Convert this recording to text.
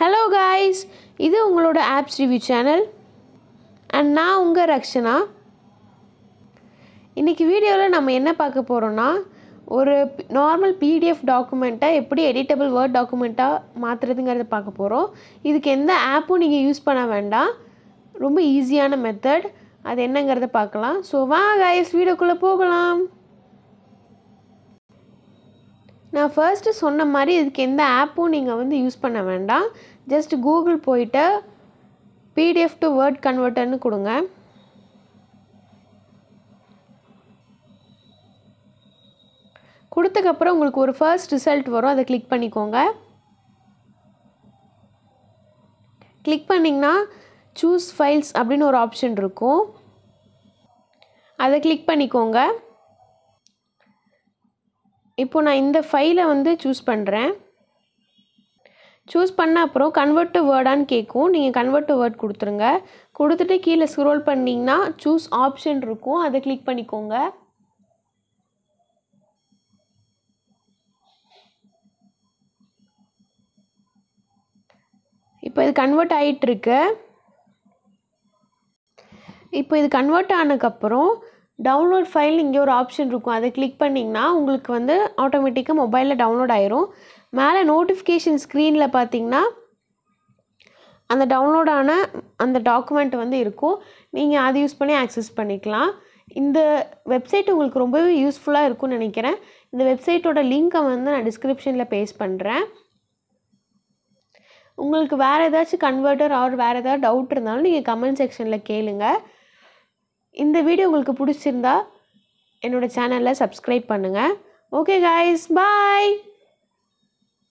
hello guys இது உங்களோட apps review channel and நான் உங்கள் ரக்ஷனா இன்றைக்கி வீடியோவில் நம்ம என்ன பார்க்க போகிறோன்னா ஒரு நார்மல் பிடிஎஃப் டாக்குமெண்ட்டை எப்படி எடிட்டபிள் வேர்ட் டாக்குமெண்ட்டாக மாற்றுறதுங்கிறத பார்க்க போகிறோம் இதுக்கு எந்த ஆப்பும் நீங்கள் யூஸ் பண்ண வேண்டாம் ரொம்ப ஈஸியான மெத்தட் அது என்னங்கிறத பார்க்கலாம் ஸோ வா காய்ஸ் வீடியோக்குள்ளே போகலாம் நான் ஃபர்ஸ்ட்டு சொன்ன மாதிரி இதுக்கு எந்த ஆப்பும் நீங்கள் வந்து யூஸ் பண்ண வேண்டாம் ஜஸ்ட் கூகுள் போயிட்டு பிடிஎஃப் டு வேர்ட் கன்வெர்ட்டர்னு கொடுங்க கொடுத்தக்கப்புறம் உங்களுக்கு ஒரு ஃபர்ஸ்ட் ரிசல்ட் வரும் அதை கிளிக் பண்ணிக்கோங்க கிளிக் பண்ணிங்கன்னா சூஸ் ஃபைல்ஸ் அப்படின்னு ஒரு ஆப்ஷன் இருக்கும் அதை கிளிக் பண்ணிக்கோங்க இப்போ நான் இந்த ஃபைலை வந்து சூஸ் பண்ணுறேன் சூஸ் பண்ண அப்புறம் கன்வெர்ட் டு வேர்டான்னு கேட்கும் நீங்கள் கன்வெர்ட் டு வேர்ட் கொடுத்துருங்க கொடுத்துட்டு கீழே ஸ்க்ரோல் பண்ணிங்கன்னா சூஸ் ஆப்ஷன் இருக்கும் அதை கிளிக் பண்ணிக்கோங்க இப்போ இது கன்வெர்ட் ஆகிட்டுருக்கு இப்போ இது கன்வெர்ட் ஆனதுக்கப்புறம் டவுன்லோட் ஃபைல் இங்கே ஒரு ஆப்ஷன் இருக்கும் அதை கிளிக் பண்ணிங்கன்னா உங்களுக்கு வந்து ஆட்டோமேட்டிக்காக மொபைலில் டவுன்லோட் ஆயிரும் மேலே நோட்டிஃபிகேஷன் ஸ்க்ரீனில் பார்த்தீங்கன்னா அந்த டவுன்லோடான அந்த டாக்குமெண்ட் வந்து இருக்கும் நீங்கள் அதை யூஸ் பண்ணி ஆக்சஸ் பண்ணிக்கலாம் இந்த வெப்சைட் உங்களுக்கு ரொம்பவே யூஸ்ஃபுல்லாக இருக்கும்னு நினைக்கிறேன் இந்த வெப்சைட்டோட லிங்க்கை வந்து நான் டிஸ்கிரிப்ஷனில் பேஸ்ட் பண்ணுறேன் உங்களுக்கு வேறு ஏதாச்சும் கன்வெர்டர் ஆர் வேறு ஏதாவது டவுட் இருந்தாலும் நீங்கள் கமெண்ட் செக்ஷனில் கேளுங்கள் இந்த வீடியோ உங்களுக்கு பிடிச்சிருந்தா என்னோடய சேனலில் சப்ஸ்கிரைப் பண்ணுங்கள் ஓகே காய்ஸ் பாய்